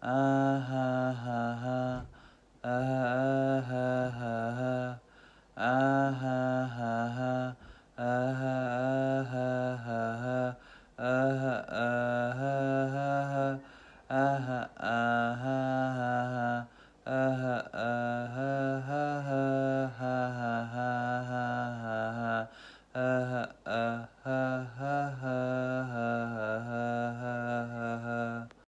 ha ha